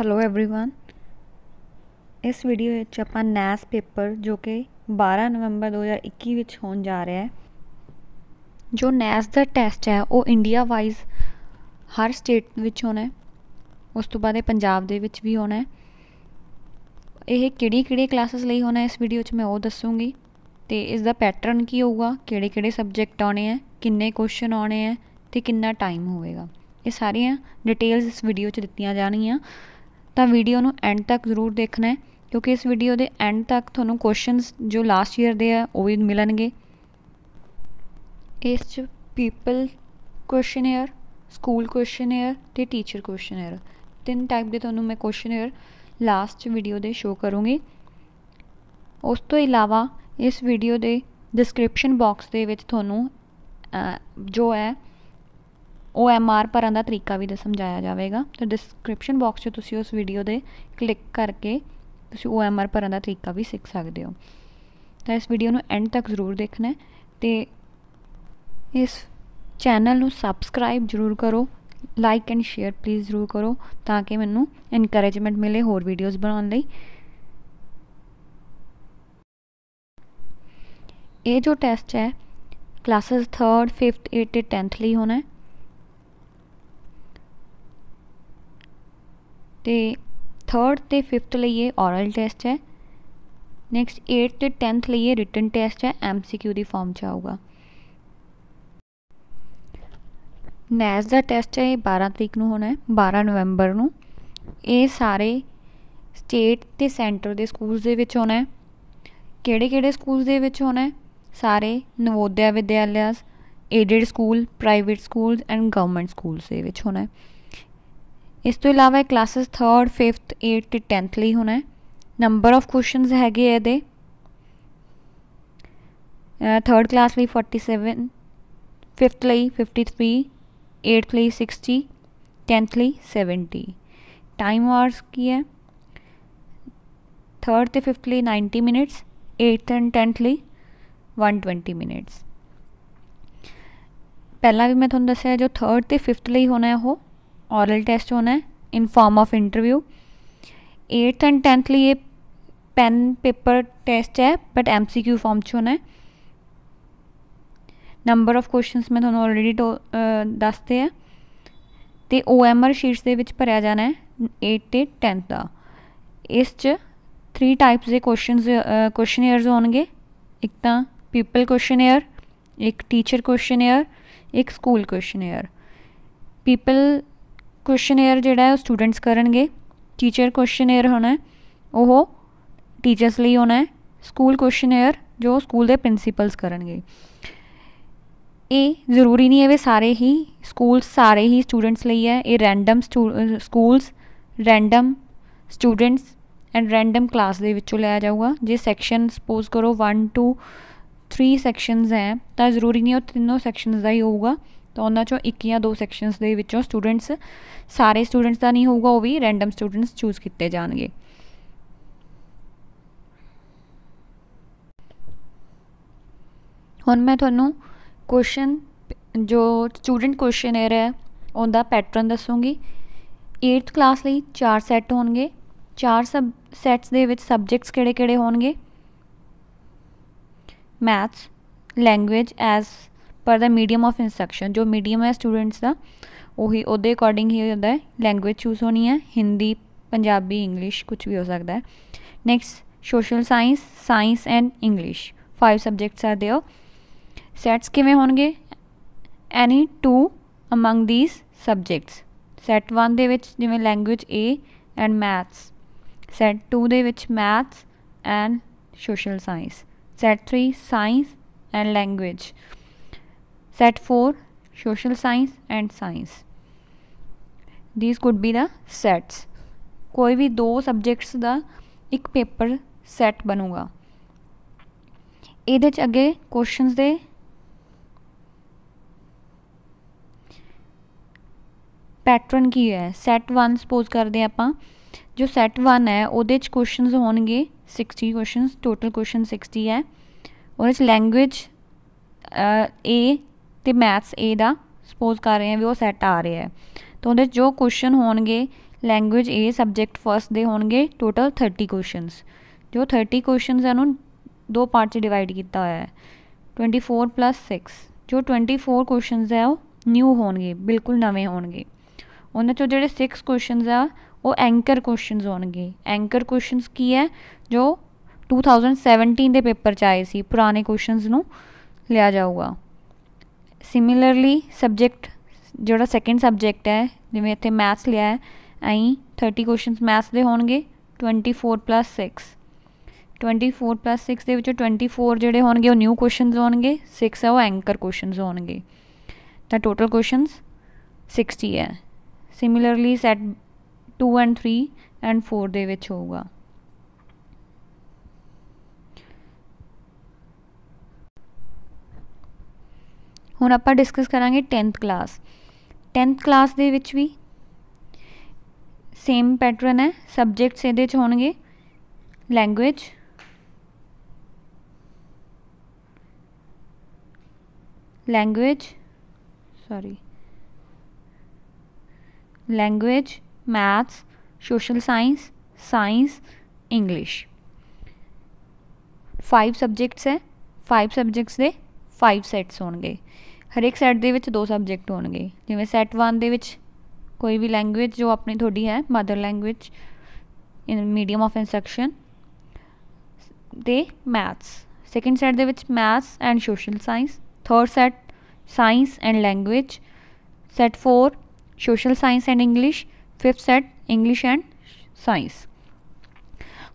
hello everyone ਇਸ video ਵਿੱਚ ਆਪਾਂ ਨੈਸ ਪੇਪਰ ਜੋ ਕਿ 12 ਨਵੰਬਰ 2021 ਵਿੱਚ ਹੋਣ ਜਾ ਰਿਹਾ ਹੈ ਜੋ ਨੈਸ ਦਾ ਟੈਸਟ ਹੈ ਉਹ ਇੰਡੀਆ ਵਾਈਜ਼ ਹਰ ਸਟੇਟ ਵਿੱਚ ਹੋਣਾ ਹੈ ਉਸ ਤੋਂ ਬਾਅਦ ਇਹ ਪੰਜਾਬ ਦੇ ਵਿੱਚ ਵੀ ਹੋਣਾ ਹੈ ਇਹ ਕਿਹੜੀ-ਕਿਹੜੀ ਕਲਾਸਸ ਲਈ ਹੋਣਾ ਇਸ ਵੀਡੀਓ 'ਚ ਮੈਂ ਉਹ ਦੱਸੂਗੀ ਤੇ ਇਸ ਦਾ ਪੈਟਰਨ ਕੀ ਹੋਊਗਾ ਕਿਹੜੇ-ਕਿਹੜੇ ਸਬਜੈਕਟ ਆਉਣੇ ਹੈ ਕਿੰਨੇ ਕੁਐਸਚਨ ਆਉਣੇ ਹੈ ਤੇ ਕਿੰਨਾ ਟਾਈਮ ਹੋਵੇਗਾ ਇਹ ਸਾਰੀਆਂ ਡਿਟੇਲਸ ਇਸ ਵੀਡੀਓ 'ਚ ਦਿੱਤੀਆਂ ਜਾਣਗੀਆਂ ਤਾਂ ਵੀਡੀਓ ਨੂੰ ਐਂਡ ਤੱਕ ਜ਼ਰੂਰ ਦੇਖਣਾ ਕਿਉਂਕਿ ਇਸ ਵੀਡੀਓ ਦੇ ਐਂਡ ਤੱਕ ਤੁਹਾਨੂੰ ਕੁਐਸਚਨਸ ਜੋ ਲਾਸਟ ਈਅਰ ਦੇ ਆ ਉਹ ਵੀ ਮਿਲਣਗੇ ਇਸ ਚ ਪੀਪਲ ਕੁਐਸਚਨੇਅਰ ਸਕੂਲ ਕੁਐਸਚਨੇਅਰ ਤੇ ਟੀਚਰ ਕੁਐਸਚਨੇਅਰ ਤਿੰਨ ਟਾਈਪ ਦੇ ਤੁਹਾਨੂੰ ਮੈਂ ਕੁਐਸਚਨੇਅਰ ਲਾਸਟ ਵੀਡੀਓ ਦੇ ਸ਼ੋ ਕਰੂੰਗੀ ਉਸ ਤੋਂ ਇਲਾਵਾ ਇਸ ਵੀਡੀਓ ਦੇ ਡਿਸਕ੍ਰਿਪਸ਼ਨ ਬਾਕਸ ਦੇ ਵਿੱਚ ਤੁਹਾਨੂੰ ਜੋ ਹੈ ਉਹ ਐਮ ਆਰ ਭਰਨ ਦਾ ਤਰੀਕਾ ਵੀ ਸਮਝਾਇਆ ਜਾਵੇਗਾ ਤੇ ਡਿਸਕ੍ਰਿਪਸ਼ਨ ਬਾਕਸ 'ਚ ਤੁਸੀਂ ਉਸ ਵੀਡੀਓ ਦੇ ਕਲਿੱਕ ਕਰਕੇ ਤੁਸੀਂ ਉਹ ਐਮ ਆਰ ਭਰਨ ਦਾ ਤਰੀਕਾ ਵੀ ਸਿੱਖ ਸਕਦੇ ਹੋ ਤਾਂ ਇਸ ਵੀਡੀਓ ਨੂੰ ਐਂਡ ਤੱਕ ਜ਼ਰੂਰ ਦੇਖਣਾ ਤੇ ਇਸ ਚੈਨਲ ਨੂੰ ਸਬਸਕ੍ਰਾਈਬ ਜ਼ਰੂਰ ਕਰੋ ਲਾਈਕ ਐਂਡ ਸ਼ੇਅਰ ਪਲੀਜ਼ ਜ਼ਰੂਰ ਕਰੋ ਤਾਂ ਕਿ ਮੈਨੂੰ ਇਨਕਰੇਜਮੈਂਟ ਮਿਲੇ ਹੋਰ ਵੀਡੀਓਜ਼ ਬਣਾਉਣ ਲਈ ਇਹ ਜੋ ਟੈਸਟ ਹੈ classes 3rd 5th 8th 10th ਲਈ ਹੋਣਾ ਹੈ ਤੇ 3rd ਤੇ 5th ਲਈ ਇਹ ਔਰਲ ਟੈਸਟ ਹੈ ਨੈਕਸਟ 8th ਤੇ 10th ਲਈ ਇਹ ਰਿਟਨ ਟੈਸਟ ਹੈ ਐਮਸੀਕਿਊ ਦੀ ਫਾਰਮ ਚ ਆਊਗਾ ਨੈਸ ਦਾ ਟੈਸਟ ਹੈ 12 ਤਰੀਕ ਨੂੰ ਹੋਣਾ ਹੈ 12 ਨਵੰਬਰ ਨੂੰ ਇਹ ਸਾਰੇ ਸਟੇਟ ਤੇ ਸੈਂਟਰ ਦੇ ਸਕੂਲਸ ਦੇ ਵਿੱਚ ਹੋਣਾ ਹੈ ਕਿਹੜੇ-ਕਿਹੜੇ ਸਕੂਲਸ ਦੇ ਵਿੱਚ ਹੋਣਾ ਹੈ ਸਾਰੇ Navodaya Vidyalayas aided school private schools and government schools ਦੇ ਵਿੱਚ ਹੋਣਾ ਹੈ इस तो इलावा class third fifth eight tenth लिए होना है नंबर ऑफ क्वेश्चन है थर्ड क्लास लिए फोर्टी सैवन फिफ्थ लिए फिफ्टी थ्री एटथ लिए सिक्सटी टेंथ लिए सैवनटी टाइम वार्स की है थर्ड तो फिफ्थ लिए ninety minutes eighth and tenth लिए वन ट्वेंटी मिनट्स पहला भी मैं थोड़ा दस जो थर्ड तो फिफ्थ लिए होना है वो ऑरल टेस्ट होना है in form of interview eighth and tenth लिए पेन पेपर टेस्ट है but M C Q form 'ਚ ਹੋਣਾ ਹੈ ਨੰਬਰ ਆਫ ਕੁਐਸਚਨਸ ਮੈਂ ਤੁਹਾਨੂੰ ਆਲਰੇਡੀ ਦੱਸਤੇ ਆ ਤੇ ਓ ਐਮ ਆਰ ਸ਼ੀਟਸ ਦੇ ਵਿੱਚ ਭਰਿਆ ਜਾਣਾ ਹੈ 8 ਤੇ 10th ਦਾ ਇਸ 'ਚ ਥ੍ਰੀ ਟਾਈਪਸ ਦੇ ਕੁਐਸਚਨਸ ਕੁਐਸਚਨੇਅਰਸ ਹੋਣਗੇ ਇੱਕ ਤਾਂ ਪੀਪਲ ਕੁਐਸਚਨੇਅਰ ਇੱਕ ਟੀਚਰ ਕੁਐਸਚਨੇਅਰ ਇੱਕ ਸਕੂਲ ਕੁਐਸਚਨੇਅਰ ਪੀਪਲ ਕੁਐਸਚਨੇਅਰ ਜਿਹੜਾ ਹੈ ਉਹ ਸਟੂਡੈਂਟਸ ਕਰਨਗੇ ਟੀਚਰ ਕੁਐਸਚਨੇਅਰ ਹੋਣਾ ਉਹ ਟੀਚਰਸ ਲਈ ਹੋਣਾ ਸਕੂਲ ਕੁਐਸਚਨੇਅਰ ਜੋ ਸਕੂਲ ਦੇ ਪ੍ਰਿੰਸੀਪਲਸ ਕਰਨਗੇ ਇਹ ਜ਼ਰੂਰੀ ਨਹੀਂ ਹੈ ਵੀ ਸਾਰੇ ਹੀ ਸਕੂਲਸ ਸਾਰੇ ਹੀ ਸਟੂਡੈਂਟਸ ਲਈ ਹੈ ਇਹ random schools random students and random class ਦੇ ਵਿੱਚੋਂ ਲਿਆ ਜਾਊਗਾ ਜੇ ਸੈਕਸ਼ਨ ਸਪੋਜ਼ ਕਰੋ 1 2 3 ਸੈਕਸ਼ਨਸ ਹੈ ਤਾਂ ਜ਼ਰੂਰੀ ਨਹੀਂ ਉਹ ਤਿੰਨੋਂ ਸੈਕਸ਼ਨਸ ਦਾ ਹੀ ਹੋਊਗਾ ਤਾਂ ਉਹਨਾਂ ਚੋਂ ਇੱਕ ਜਾਂ ਦੋ ਸੈਕਸ਼ਨਸ ਦੇ ਵਿੱਚੋਂ ਸਟੂਡੈਂਟਸ ਸਾਰੇ ਸਟੂਡੈਂਟਸ ਦਾ ਨਹੀਂ ਹੋਊਗਾ ਉਹ ਵੀ ਰੈਂਡਮ ਸਟੂਡੈਂਟਸ ਚੂਜ਼ ਕੀਤੇ ਜਾਣਗੇ ਹੁਣ ਮੈਂ ਤੁਹਾਨੂੰ ਕੁਐਸਚਨ ਜੋ ਸਟੂਡੈਂਟ ਕੁਐਸਚਨਰ ਹੈ ਉਹਦਾ ਪੈਟਰਨ ਦੱਸੂਗੀ 8th ਕਲਾਸ ਲਈ 4 ਸੈੱਟ ਹੋਣਗੇ 4 ਸਬ ਸੈਟਸ ਦੇ ਵਿੱਚ ਸਬਜੈਕਟਸ ਕਿਹੜੇ-ਕਿਹੜੇ ਹੋਣਗੇ ਮੈਥਸ ਲੈਂਗੁਏਜ ਐਸ ਪਰ ਦਾ ਮੀਡੀਅਮ ਆਫ ਇਨਸਟਰਕਸ਼ਨ ਜੋ ਮੀਡੀਅਮ ਹੈ ਸਟੂਡੈਂਟਸ ਦਾ ਉਹੀ ਉਹਦੇ ਅਕੋਰਡਿੰਗ ਹੀ ਹੁੰਦਾ ਹੈ ਲੈਂਗੁਏਜ ਚੂਜ਼ ਹੋਣੀ ਹੈ ਹਿੰਦੀ ਪੰਜਾਬੀ ਇੰਗਲਿਸ਼ ਕੁਝ ਵੀ ਹੋ ਸਕਦਾ ਹੈ next social science science and English five subjects ਆ ਦਿਓ ਸੈਟਸ ਕਿਵੇਂ ਹੋਣਗੇ any two among these subjects set 1 ਦੇ ਵਿੱਚ ਜਿਵੇਂ language A and maths set 2 ਦੇ ਵਿੱਚ maths and social science set 3 science and language set 4 social science and science these could be the sets ਕੋਈ ਵੀ ਦੋ ਸਬਜੈਕਟਸ ਦਾ ਇੱਕ ਪੇਪਰ ਸੈੱਟ ਬਣੂਗਾ ਇਹਦੇ ਚ ਅੱਗੇ ਕੁਐਸਚਨਸ ਦੇ ਪੈਟਰਨ ਕੀ ਹੈ ਸੈੱਟ 1 ਸਪੋਜ਼ ਕਰਦੇ ਆਪਾਂ ਜੋ ਸੈੱਟ 1 ਹੈ ਉਹਦੇ ਚ ਕੁਐਸਚਨਸ ਹੋਣਗੇ 60 ਕੁਐਸਚਨਸ ਟੋਟਲ ਕੁਐਸਚਨ 60 ਹੈ ਉਹਦੇ ਚ ਲੈਂਗੁਏਜ ਏ ਤੇ ਮੈਥਸ ਏ ਦਾ ਸਪੋਜ਼ ਕਰ ਰਹੇ ਹਾਂ ਵੀ ਉਹ ਸੈੱਟ ਆ ਰਿਹਾ ਹੈ ਤਾਂ ਉਹਦੇ ਜੋ ਕੁਐਸਚਨ ਹੋਣਗੇ ਲੈਂਗੁਏਜ ਏ ਸਬਜੈਕਟ ਫਰਸਟ ਦੇ ਹੋਣਗੇ ਟੋਟਲ 30 ਕੁਐਸਚਨਸ ਜੋ 30 ਕੁਐਸਚਨਸ ਉਹਨੂੰ ਦੋ ਪਾਰਟ 'ਚ ਡਿਵਾਈਡ ਕੀਤਾ ਹੋਇਆ ਹੈ 24 6 ਜੋ 24 ਕੁਐਸਚਨਸ ਹੈ ਉਹ ਨਿਊ ਹੋਣਗੇ ਬਿਲਕੁਲ ਨਵੇਂ ਹੋਣਗੇ ਉਹਨਾਂ ਚੋਂ ਜਿਹੜੇ 6 ਕੁਐਸਚਨਸ ਆ ਉਹ ਐਂਕਰ ਕੁਐਸਚਨਸ ਹੋਣਗੇ ਐਂਕਰ ਕੁਐਸਚਨਸ ਕੀ ਹੈ ਜੋ 2017 ਦੇ ਪੇਪਰ ਚ ਆਏ ਸੀ ਪੁਰਾਣੇ ਕੁਐਸਚਨਸ ਨੂੰ ਲਿਆ ਜਾਊਗਾ ਸਿਮਿਲਰਲੀ ਸਬਜੈਕਟ ਜਿਹੜਾ ਸੈਕੰਡ ਸਬਜੈਕਟ ਹੈ ਜਿਵੇਂ ਇੱਥੇ ਮੈਥਸ ਲਿਆ ਹੈ ਐਂ 30 ਕੁਐਸਚਨਸ ਮੈਥਸ ਦੇ ਹੋਣਗੇ 24 6 24 6 ਦੇ ਵਿੱਚੋਂ 24 ਜਿਹੜੇ ਹੋਣਗੇ ਉਹ ਨਿਊ ਕੁਐਸਚਨਸ ਹੋਣਗੇ 6 ਆ ਉਹ ਐਂਕਰ ਕੁਐਸਚਨਸ ਹੋਣਗੇ ਤਾਂ ਟੋਟਲ ਕੁਐਸਚਨਸ 60 ਹੈ ਸਿਮਿਲਰਲੀ ਸੈਟ 2 ਐਂਡ 3 ਐਂਡ 4 ਦੇ ਵਿੱਚ ਹੋਊਗਾ हूँ आप डिस्कस करा टेंथ क्लास टेंथ क्लास के सेम पैटर्न है सबजैक्ट्स ये हो language language sorry language maths social science science English five subjects है फाइव सबजैक्ट्स के फाइव सैट्स हो गए ਹਰੇਕ ਸੈੱਟ ਦੇ ਵਿੱਚ ਦੋ ਸਬਜੈਕਟ ਹੋਣਗੇ ਜਿਵੇਂ ਸੈੱਟ 1 ਦੇ ਵਿੱਚ ਕੋਈ ਵੀ ਲੈਂਗੁਏਜ ਜੋ ਆਪਣੀ ਤੁਹਾਡੀ ਹੈ mother language in medium of instruction ਤੇ ਮੈਥਸ ਸੈਕੰਡ ਸੈੱਟ ਦੇ ਵਿੱਚ maths and social science third set science and language set 4 social science and English fifth set English and science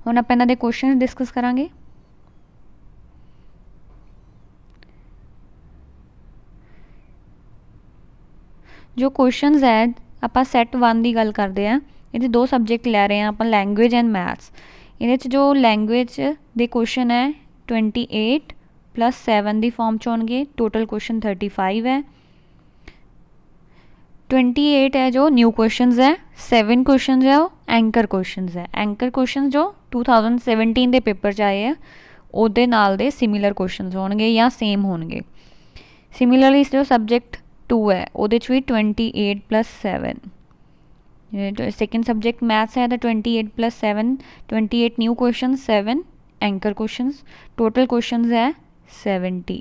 ਹੁਣ ਆਪਾਂ ਇਹਨਾਂ ਦੇ ਕੁਐਸਚਨਸ ਡਿਸਕਸ ਕਰਾਂਗੇ ਜੋ ਕੁਐਸਚਨਸ ਹੈ ਆਪਾਂ ਸੈਟ 1 ਦੀ ਗੱਲ ਕਰਦੇ ਆ ਇਹਦੇ ਦੋ ਸਬਜੈਕਟ ਲੈ ਰਹੇ ਆ ਆਪਾਂ ਲੈਂਗੁਏਜ ਐਂਡ ਮੈਥਸ ਇਹਦੇ ਚ ਜੋ ਲੈਂਗੁਏਜ ਦੇ ਕੁਐਸਚਨ ਹੈ 28 ਪਲੱਸ 7 ਦੀ ਫਾਰਮ ਚ ਹੋਣਗੇ ਟੋਟਲ ਕੁਐਸਚਨ 35 ਹੈ 28 ਹੈ ਜੋ ਨਿਊ ਕੁਐਸਚਨਸ ਹੈ 7 ਕੁਐਸਚਨਸ ਹੈ ਐਂਕਰ ਕੁਐਸਚਨਸ ਹੈ ਐਂਕਰ ਕੁਐਸਚਨਸ ਜੋ 2017 ਦੇ ਪੇਪਰ ਚ ਆਏ ਆ ਉਹਦੇ ਨਾਲ ਦੇ ਸਿਮਿਲਰ ਕੁਐਸਚਨਸ ਹੋਣਗੇ ਜਾਂ ਸੇਮ ਹੋਣਗੇ ਸਿਮਿਲਰਲੀ ਇਸ ਜੋ ਸਬਜੈਕਟ 2 ਹੈ ਉਹਦੇ 'ਚ ਵੀ 28 7 ਸੈਕਿੰਡ ਸਬਜੈਕਟ ਮੈਥਸ ਹੈ ਤਾਂ 28 7 28 new question 7 anchor questions total questions ਹੈ 70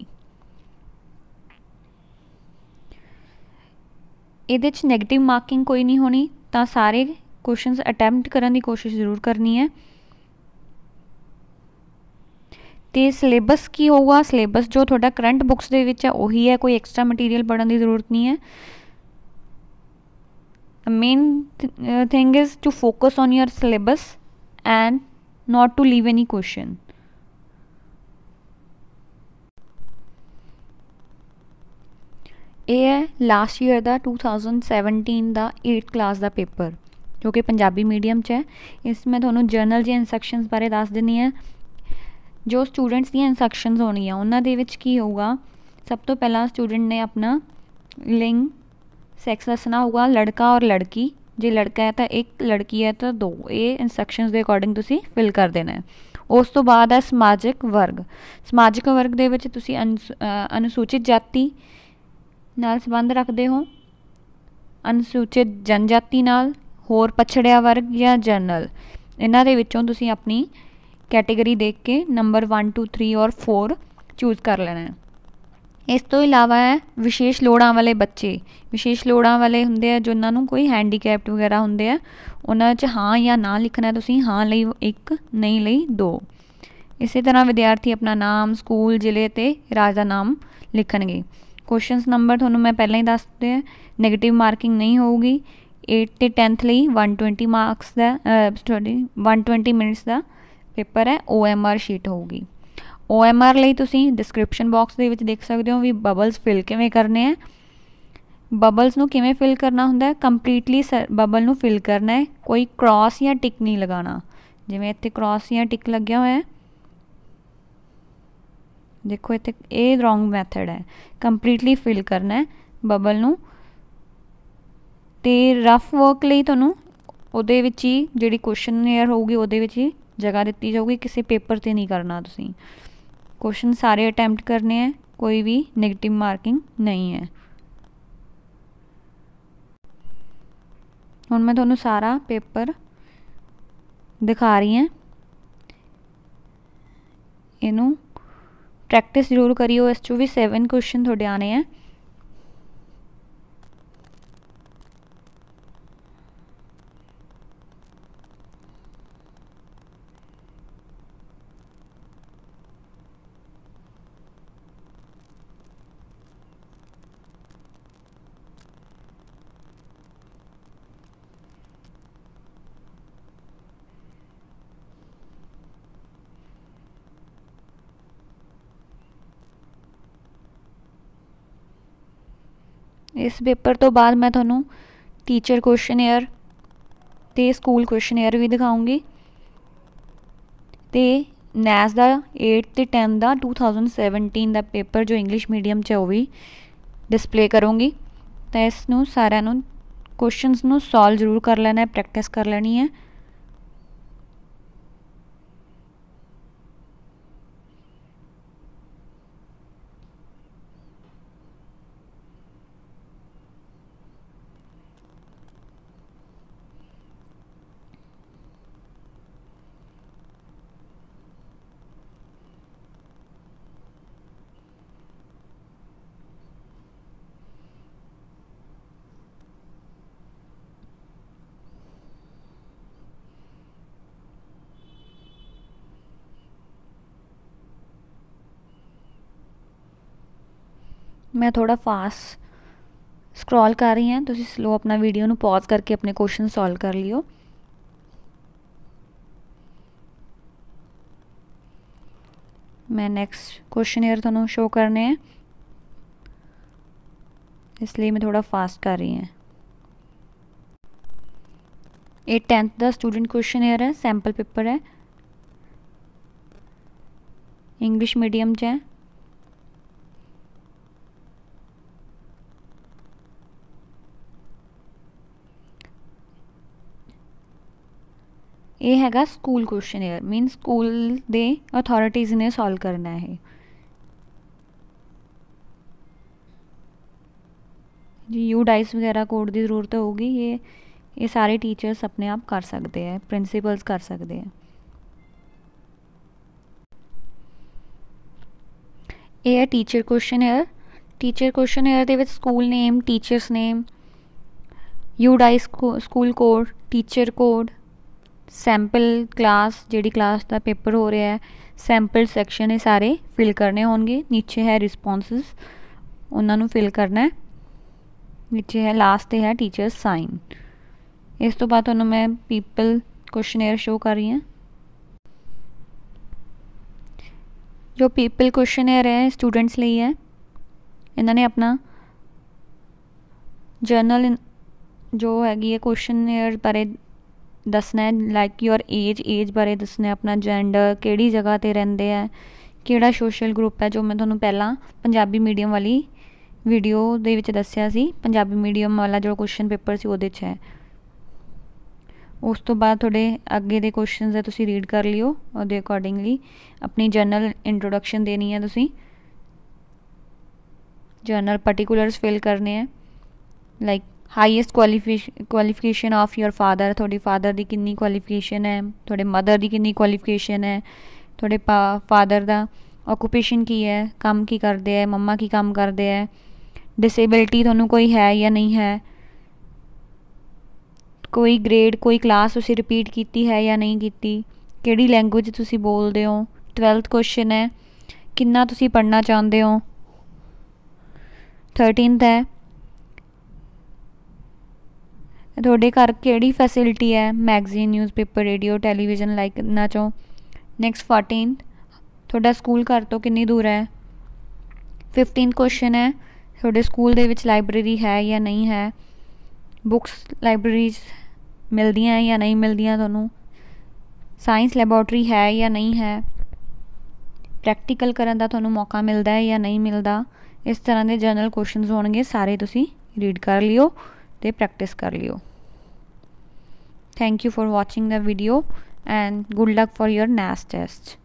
ਇਹਦੇ 'ਚ 네ਗੇਟਿਵ ਮਾਰਕਿੰਗ ਕੋਈ ਨਹੀਂ ਹੋਣੀ ਤਾਂ ਸਾਰੇ ਕੁਐਸਚਨਸ ਅਟੈਂਪਟ ਕਰਨ ਦੀ ਕੋਸ਼ਿਸ਼ ਜ਼ਰੂਰ ਕਰਨੀ ਹੈ ਤੇ ਸਿਲੇਬਸ ਕੀ ਹੋਊਗਾ ਸਿਲੇਬਸ ਜੋ ਤੁਹਾਡਾ ਕਰੰਟ ਬੁੱਕਸ ਦੇ ਵਿੱਚ ਹੈ ਉਹੀ ਹੈ ਕੋਈ ਐਕਸਟਰਾ ਮਟੀਰੀਅਲ ਪੜਨ ਦੀ ਜ਼ਰੂਰਤ ਨਹੀਂ ਹੈ main thing is to focus on your syllabus and not to leave any question ਇਹ ਹੈ ਲਾਸਟ ਈਅਰ ਦਾ 2017 ਦਾ 8th ਕਲਾਸ ਦਾ ਪੇਪਰ ਜੋ ਕਿ ਪੰਜਾਬੀ ਮੀਡੀਅਮ 'ਚ ਹੈ ਇਸ ਵਿੱਚ ਮੈਂ ਤੁਹਾਨੂੰ ਜਰਨਲ ਜੀ ਇਨਸਟਰਕਸ਼ਨਸ ਬਾਰੇ ਦੱਸ ਦਿੰਨੀ ਹੈ ਜੋ ਸਟੂਡੈਂਟਸ ਦੀਆਂ ਇਨਸਟਰਕਸ਼ਨਸ ਹੋਣੀਆਂ ਉਹਨਾਂ ਦੇ ਵਿੱਚ ਕੀ ਹੋਊਗਾ ਸਭ ਤੋਂ ਪਹਿਲਾਂ ਸਟੂਡੈਂਟ ਨੇ ਆਪਣਾ ਲਿੰਗ ਸੈਕਸ ਦੱਸਣਾ ਹੋਊਗਾ ਲੜਕਾ ਔਰ ਲੜਕੀ ਜੇ ਲੜਕਾ ਹੈ ਤਾਂ ਇੱਕ ਲੜਕੀ ਹੈ ਤਾਂ ਦੋ ਇਹ ਇਨਸਟਰਕਸ਼ਨਸ ਦੇ ਅਕੋਰਡਿੰਗ ਤੁਸੀਂ ਫਿਲ ਕਰ ਦੇਣਾ ਹੈ ਉਸ ਤੋਂ ਬਾਅਦ ਹੈ ਸਮਾਜਿਕ ਵਰਗ ਸਮਾਜਿਕ ਵਰਗ ਦੇ ਵਿੱਚ ਤੁਸੀਂ ਅਨੁਸੂਚਿਤ ਜਾਤੀ ਨਾਲ ਸੰਬੰਧ ਰੱਖਦੇ ਹੋ ਅਨੁਸੂਚਿਤ ਜਨਜਾਤੀ ਨਾਲ ਹੋਰ ਪਛੜਿਆ ਵਰਗ ਜਾਂ ਜਨਰਲ ਇਹਨਾਂ ਦੇ ਵਿੱਚੋਂ ਤੁਸੀਂ ਆਪਣੀ ਕੈਟਾਗਰੀ ਦੇਖ ਕੇ ਨੰਬਰ 1 2 3 ਔਰ 4 ਚੂਜ਼ ਕਰ ਲੈਣਾ ਇਸ ਤੋਂ ਇਲਾਵਾ ਹੈ ਵਿਸ਼ੇਸ਼ ਲੋੜਾਂ ਵਾਲੇ ਬੱਚੇ ਵਿਸ਼ੇਸ਼ ਲੋੜਾਂ ਵਾਲੇ ਹੁੰਦੇ ਆ ਜਿਨ੍ਹਾਂ ਨੂੰ ਕੋਈ ਹੈਂਡੀਕੈਪਡ ਵਗੈਰਾ ਹੁੰਦੇ ਆ ਉਹਨਾਂ 'ਚ ਹਾਂ ਜਾਂ ਨਾ ਲਿਖਣਾ ਤੁਸੀਂ ਹਾਂ ਲਈ 1 ਨਹੀਂ ਲਈ 2 ਇਸੇ ਤਰ੍ਹਾਂ ਵਿਦਿਆਰਥੀ ਆਪਣਾ ਨਾਮ ਸਕੂਲ ਜ਼ਿਲ੍ਹੇ ਤੇ ਰਾਜ ਦਾ ਨਾਮ ਲਿਖਣਗੇ ਕੁਐਸਚਨਸ ਨੰਬਰ ਤੁਹਾਨੂੰ ਮੈਂ ਪਹਿਲਾਂ ਹੀ ਦੱਸ ਦਿੱਤੇ ਨੈਗੇਟਿਵ ਮਾਰਕਿੰਗ ਨਹੀਂ ਹੋਊਗੀ 8 ਤੇ 10th ਲਈ 120 ਮਾਰਕਸ ਦਾ ਸਟੱਡੀ 120 ਮਿੰਟਸ ਦਾ ਪੇਪਰ ਹੈ OMR ਸ਼ੀਟ ਹੋਊਗੀ OMR ਲਈ ਤੁਸੀਂ ਡਿਸਕ੍ਰਿਪਸ਼ਨ ਬਾਕਸ ਦੇ ਵਿੱਚ ਦੇਖ ਸਕਦੇ ਹੋ ਵੀ ਬਬਲਸ ਫਿਲ ਕਿਵੇਂ ਕਰਨੇ ਆ ਬਬਲਸ ਨੂੰ ਕਿਵੇਂ ਫਿਲ ਕਰਨਾ ਹੁੰਦਾ ਹੈ ਕੰਪਲੀਟਲੀ ਬਬਲ ਨੂੰ ਫਿਲ ਕਰਨਾ ਹੈ ਕੋਈ ਕ੍ਰਾਸ ਜਾਂ ਟਿਕ ਨਹੀਂ ਲਗਾਉਣਾ ਜਿਵੇਂ ਇੱਥੇ ਕ੍ਰਾਸ ਜਾਂ ਟਿਕ ਲੱਗਿਆ ਹੋਇਆ ਹੈ ਦੇਖੋ ਇੱਥੇ ਇਹ ਰੋਂਗ ਮੈਥਡ ਹੈ ਕੰਪਲੀਟਲੀ ਫਿਲ ਕਰਨਾ ਹੈ ਬਬਲ ਨੂੰ ਤੇ ਰਫ ਵਰਕ ਲਈ ਤੁਹਾਨੂੰ ਉਹਦੇ ਵਿੱਚ ਹੀ ਜਿਹੜੀ ਕੁਐਸਚਨ ਨੇਅਰ ਹੋਊਗੀ ਉਹਦੇ ਵਿੱਚ ਹੀ ਜਗ੍ਹਾ ਦਿੱਤੀ ਜਾਊਗੀ ਕਿਸੇ ਪੇਪਰ ਤੇ ਨਹੀਂ ਕਰਨਾ ਤੁਸੀਂ ਕੁਐਸਚਨ ਸਾਰੇ ਅਟੈਂਪਟ ਕਰਨੇ ਆ ਕੋਈ ਵੀ 네ਗੇਟਿਵ ਮਾਰਕਿੰਗ ਨਹੀਂ ਹੈ ਹੁਣ ਮੈਂ ਤੁਹਾਨੂੰ ਸਾਰਾ ਪੇਪਰ ਦਿਖਾ ਰਹੀ ਹਾਂ ਇਹਨੂੰ ਪ੍ਰੈਕਟਿਸ ਜ਼ਰੂਰ ਕਰਿਓ ਇਸ ਚੋਂ ਵੀ 7 ਕੁਐਸਚਨ ਤੁਹਾਡੇ ਆਨੇ ਆ ਇਸ ਪੇਪਰ ਤੋਂ ਬਾਅਦ ਮੈਂ ਤੁਹਾਨੂੰ ਟੀਚਰ ਕੁਐਸਚਨ ਏਅਰ ਤੇ ਸਕੂਲ ਕੁਐਸਚਨ ਏਅਰ ਵੀ ਦਿਖਾਉਂਗੀ ਤੇ ਨੈਸ ਦਾ 8 ਤੇ 10 ਦਾ 2017 ਦਾ ਪੇਪਰ ਜੋ ਇੰਗਲਿਸ਼ ਮੀਡੀਅਮ ਚ ਉਹ ਵੀ ਡਿਸਪਲੇ ਕਰੂੰਗੀ ਤਾਂ ਇਸ ਨੂੰ ਸਾਰਿਆਂ ਨੂੰ ਕੁਐਸਚਨਸ ਨੂੰ ਸੋਲਵ ਜ਼ਰੂਰ ਕਰ ਲੈਣਾ ਹੈ ਪ੍ਰੈਕਟਿਸ ਕਰ ਲੈਣੀ ਹੈ मैं थोड़ा फास्ट स्क्रॉल कर रही हूँ तुम स्लो अपना वीडियो पॉज करके अपने क्वेश्चन सॉल्व कर लियो मैं नैक्सट क्वेश्चन ईयर थोनों शो करने हैं इसलिए मैं थोड़ा फास्ट कर रही हूँ ये टेंथ का स्टूडेंट क्वेश्चन ईयर है सैंपल पेपर है इंग्लिश मीडियम च है ये हैगा school questionnaire mean school दे अथॉरिटीज ने सॉल्व करना है जी यू डाइस e वगैरह कोड की जरूरत होगी ये ये सारे टीचर्स अपने आप कर सकते हैं प्रिंसिपल्स कर सकते हैं ये है teacher questionnaire teacher questionnaire के school name teachers name U DISE school code teacher code sample class ਜਿਹੜੀ ਕਲਾਸ ਦਾ ਪੇਪਰ ਹੋ ਰਿਹਾ ਹੈ ਸੈਂਪਲ ਸੈਕਸ਼ਨ ਇਹ ਸਾਰੇ ਫਿਲ ਕਰਨੇ ਹੋਣਗੇ ਨੀਚੇ ਹੈ ਰਿਸਪੌਂਸਸ ਉਹਨਾਂ ਨੂੰ ਫਿਲ ਕਰਨਾ ਹੈ ਨੀਚੇ ਹੈ ਲਾਸਟ ਤੇ ਹੈ ਟੀਚਰ ਸਾਈਨ ਇਸ ਤੋਂ ਬਾਅਦ ਤੁਹਾਨੂੰ ਮੈਂ ਪੀਪਲ ਕੁਐਸਚਨੇਅਰ ਸ਼ੋ ਕਰ ਰਹੀ ਹਾਂ ਜੋ ਪੀਪਲ ਕੁਐਸਚਨੇਅਰ ਹੈ ਸਟੂਡੈਂਟਸ ਲਈ ਹੈ ਇਹਨਾਂ ਨੇ ਆਪਣਾ ਜਰਨਲ ਜੋ ਹੈਗੀ ਹੈ ਕੁਐਸਚਨੇਅਰ ਬਾਰੇ ਦੱਸਣਾ ਲਾਈਕ ਯੋਰ ਏਜ ਏਜ ਬਾਰੇ ਦੱਸਣਾ ਆਪਣਾ ਜੈਂਡਰ ਕਿਹੜੀ ਜਗ੍ਹਾ 'ਤੇ ਰਹਿੰਦੇ ਆ ਕਿਹੜਾ ਸੋਸ਼ਲ ਗਰੁੱਪ ਹੈ ਜੋ ਮੈਂ ਤੁਹਾਨੂੰ ਪਹਿਲਾਂ ਪੰਜਾਬੀ ਮੀਡੀਅਮ ਵਾਲੀ ਵੀਡੀਓ ਦੇ ਵਿੱਚ ਦੱਸਿਆ ਸੀ ਪੰਜਾਬੀ ਮੀਡੀਅਮ ਵਾਲਾ ਜੋ ਕੁਐਸਚਨ ਪੇਪਰ ਸੀ ਉਹਦੇ 'ਚ ਹੈ ਉਸ ਤੋਂ ਬਾਅਦ ਤੁਹਾਡੇ ਅੱਗੇ ਦੇ ਕੁਐਸਚਨਸ ਹੈ ਤੁਸੀਂ ਰੀਡ ਕਰ ਲਿਓ ਉਹਦੇ ਅਕੋਰਡਿੰਗਲੀ ਆਪਣੀ ਜਨਰਲ ਇੰਟਰੋਡਕਸ਼ਨ ਦੇਣੀ ਹੈ ਤੁਸੀਂ ਜਨਰਲ ਪਾਰਟਿਕੂਲਰਸ ਫਿਲ ਕਰਨੇ ਹੈ like highest qualification of your father ਤੁਹਾਡੇ ਫਾਦਰ ਦੀ ਕਿੰਨੀ ਕੁਆਲੀਫਿਕੇਸ਼ਨ ਹੈ ਤੁਹਾਡੇ ਮਦਰ ਦੀ ਕਿੰਨੀ ਕੁਆਲੀਫਿਕੇਸ਼ਨ ਹੈ ਤੁਹਾਡੇ ਫਾਦਰ ਦਾ ਆਕੂਪੇਸ਼ਨ ਕੀ ਹੈ ਕੰਮ ਕੀ ਕਰਦੇ ਹੈ ਮੰਮਾ ਕੀ ਕੰਮ ਕਰਦੇ ਹੈ ਡਿਸੇਬਿਲਟੀ ਤੁਹਾਨੂੰ ਕੋਈ ਹੈ ਜਾਂ ਨਹੀਂ ਹੈ ਕੋਈ ਗ੍ਰੇਡ ਕੋਈ ਕਲਾਸ ਤੁਸੀਂ ਰਿਪੀਟ ਕੀਤੀ ਹੈ ਜਾਂ ਨਹੀਂ ਕੀਤੀ ਕਿਹੜੀ ਲੈਂਗੁਏਜ ਤੁਸੀਂ ਬੋਲਦੇ ਹੋ 12th ਕੁਐਸਚਨ ਹੈ ਕਿੰਨਾ ਤੁਸੀਂ ਪੜ੍ਹਨਾ ਚਾਹੁੰਦੇ ਹੋ 13th ਹੈ ਤੁਹਾਡੇ ਘਰ ਕਿਹੜੀ ਫੈਸਿਲਿਟੀ ਹੈ magazine newspaper radio television like ਨਾ ਚੋ ਨੈਕਸਟ 14 ਤੁਹਾਡਾ ਸਕੂਲ ਘਰ ਤੋਂ ਕਿੰਨੀ ਦੂਰ ਹੈ 15 ਕੁਐਸਚਨ ਹੈ ਤੁਹਾਡੇ ਸਕੂਲ ਦੇ ਵਿੱਚ ਲਾਇਬ੍ਰੇਰੀ ਹੈ ਜਾਂ ਨਹੀਂ ਹੈ ਬੁక్స్ ਲਾਇਬ੍ਰੇਰੀਜ਼ ਮਿਲਦੀਆਂ ਜਾਂ ਨਹੀਂ ਮਿਲਦੀਆਂ ਤੁਹਾਨੂੰ ਸਾਇੰਸ ਲੈਬੋਰਟਰੀ ਹੈ ਜਾਂ ਨਹੀਂ ਹੈ ਪ੍ਰੈਕਟੀਕਲ ਕਰਨ ਦਾ ਤੁਹਾਨੂੰ ਮੌਕਾ ਮਿਲਦਾ ਹੈ ਜਾਂ ਨਹੀਂ ਮਿਲਦਾ ਇਸ ਤਰ੍ਹਾਂ ਦੇ ਜਨਰਲ ਕੁਐਸਚਨਸ ਹੋਣਗੇ ਸਾਰੇ ਤੁਸੀਂ ਰੀਡ ਕਰ ਲਿਓ ਤੇ ਪ੍ਰੈਕਟਿਸ ਕਰ ਲਿਓ thank you for watching the video and good luck for your NAS test